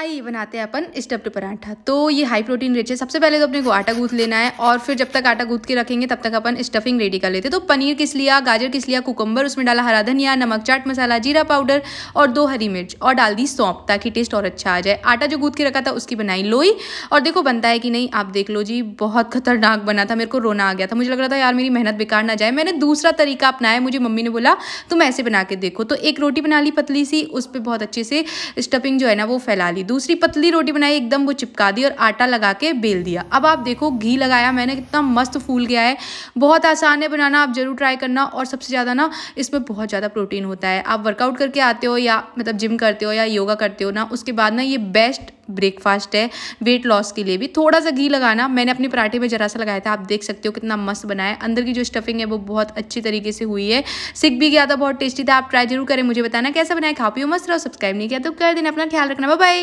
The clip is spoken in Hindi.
आइए बनाते हैं अपन स्टफ्ड पराठा तो ये हाई प्रोटीन रिच है सबसे पहले तो अपने को आटा गूंथ लेना है और फिर जब तक आटा गूंथ के रखेंगे तब तक अपन स्टफिंग रेडी कर लेते हैं तो पनीर किस लिया गाजर किस लिया कुकम्बर उसमें डाला हरा धनिया नमक चाट मसाला जीरा पाउडर और दो हरी मिर्च और डाल दी सौंप ताकि टेस्ट और अच्छा आ जाए आटा जो गूंथ के रखा था उसकी बनाई लोई और देखो बनता है कि नहीं आप देख लो जी बहुत खतरनाक बना था मेरे को रोना आ गया था मुझे लग रहा था यार मेरी मेहनत बेकार ना जाए मैंने दूसरा तरीका अपनाया मुझे मम्मी ने बोला तुम ऐसे बना के देखो तो एक रोटी बना ली पतली सी उस पर बहुत अच्छे से स्टफिंग जो है ना वो फैला ली दूसरी पतली रोटी बनाई एकदम वो चिपका दी और आटा लगा के बेल दिया अब आप देखो घी लगाया मैंने कितना मस्त फूल गया है बहुत आसान है बनाना आप ज़रूर ट्राई करना और सबसे ज़्यादा ना इसमें बहुत ज़्यादा प्रोटीन होता है आप वर्कआउट करके आते हो या मतलब जिम करते हो या योगा करते हो ना उसके बाद ना ये बेस्ट ब्रेकफास्ट है वेट लॉस के लिए भी थोड़ा सा घी लगाना मैंने अपने पराठे में ज़रा सा लगाया था आप देख सकते हो कितना मस्त बना है अंदर की जो स्टफिंग है वो बहुत अच्छी तरीके से हुई है सिक भी गया था बहुत टेस्टी था आप ट्राई जरूर करें मुझे बताना कैसा बनाए खा पियो मस्त रहो सब्सक्राइब नहीं किया तो कर देना अपना ख्याल रखना बाय